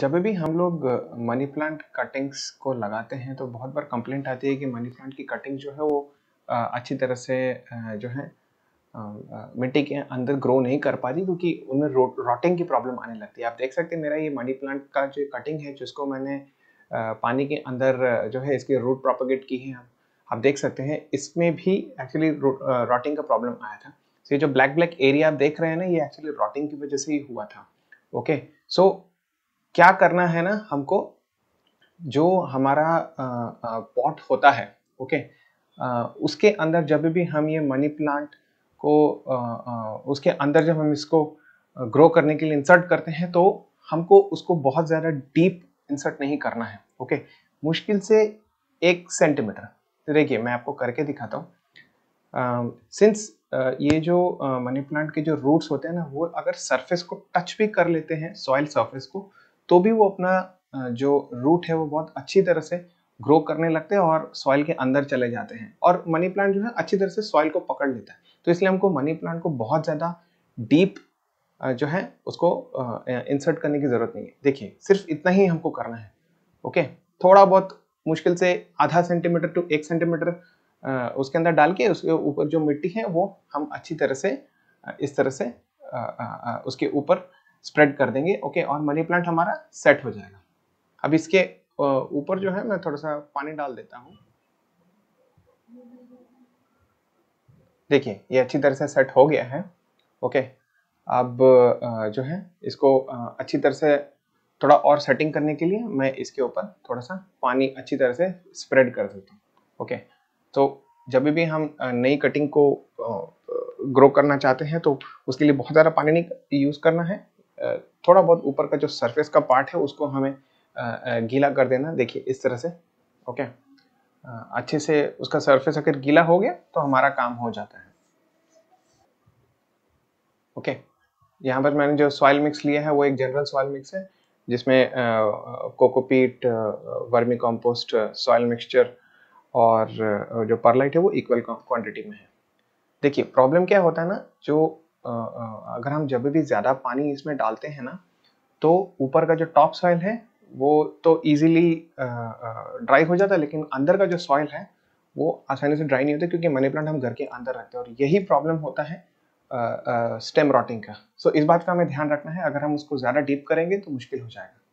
जब भी हम लोग मनी प्लांट कटिंग्स को लगाते हैं तो बहुत बार कंप्लेंट आती है कि मनी प्लांट की कटिंग जो है वो अच्छी तरह से जो है मिट्टी के अंदर ग्रो नहीं कर पाती क्योंकि उनमें रो, की प्रॉब्लम आने लगती है आप देख सकते हैं मेरा ये मनी प्लांट का जो कटिंग है जिसको मैंने पानी के अंदर जो है इसकी रूट प्रोपोगेट की है आप देख सकते हैं इसमें भी एक्चुअली रोटिंग का प्रॉब्लम आया था सो तो ये जो ब्लैक ब्लैक एरिया आप देख रहे हैं ना ये एक्चुअली रोटिंग की वजह से ही हुआ था ओके सो क्या करना है ना हमको जो हमारा पॉट होता है ओके आ, उसके अंदर जब भी हम ये मनी प्लांट को आ, आ, उसके अंदर जब हम इसको ग्रो करने के लिए इंसर्ट करते हैं तो हमको उसको बहुत ज़्यादा डीप इंसर्ट नहीं करना है ओके मुश्किल से एक सेंटीमीटर तो देखिए मैं आपको करके दिखाता हूँ सिंस ये जो मनी प्लांट के जो रूट्स होते हैं ना वो अगर सरफेस को टच भी कर लेते हैं सॉइल सरफेस को तो भी वो अपना जो रूट है वो बहुत अच्छी तरह से ग्रो करने लगते हैं और सॉइल के अंदर चले जाते हैं और मनी प्लांट जो है अच्छी तरह से सॉइल को पकड़ लेता है तो इसलिए हमको मनी प्लांट को बहुत ज़्यादा डीप जो है उसको इंसर्ट करने की ज़रूरत नहीं है देखिए सिर्फ इतना ही हमको करना है ओके थोड़ा बहुत मुश्किल से आधा सेंटीमीटर टू एक सेंटीमीटर उसके अंदर डाल के उसके ऊपर जो मिट्टी है वो हम अच्छी तरह से इस तरह से उसके ऊपर स्प्रेड कर देंगे ओके और मनी प्लांट हमारा सेट हो जाएगा अब इसके ऊपर जो है मैं थोड़ा सा पानी डाल देता हूँ देखिए ये अच्छी तरह से सेट हो गया है ओके अब जो है इसको अच्छी तरह से थोड़ा और सेटिंग करने के लिए मैं इसके ऊपर थोड़ा सा पानी अच्छी तरह से स्प्रेड कर देता हूँ ओके तो जब भी हम नई कटिंग को ग्रो करना चाहते हैं तो उसके लिए बहुत ज़्यादा पानी नहीं यूज़ करना है थोड़ा बहुत ऊपर का जो सरफेस का पार्ट है उसको हमें गीला कर देना देखिए इस तरह से ओके अच्छे से उसका सरफेस अगर गीला हो गया तो हमारा काम हो जाता है ओके यहाँ पर मैंने जो सॉइल मिक्स लिया है वो एक जनरल सॉइल मिक्स है जिसमें cocopeat vermicompost soil mixture और जो परलाइट है वो इक्वल क्वांटिटी में है देखिए प्रॉब्लम क्या होता है ना जो अगर हम जब भी ज़्यादा पानी इसमें डालते हैं ना तो ऊपर का जो टॉप सॉइल है वो तो ईजिली ड्राई हो जाता है लेकिन अंदर का जो सॉइल है वो आसानी से ड्राई नहीं होता क्योंकि मनी प्लांट हम घर के अंदर रखते हैं और यही प्रॉब्लम होता है स्टेम रॉटिंग का सो so, इस बात का हमें ध्यान रखना है अगर हम उसको ज़्यादा डीप करेंगे तो मुश्किल हो जाएगा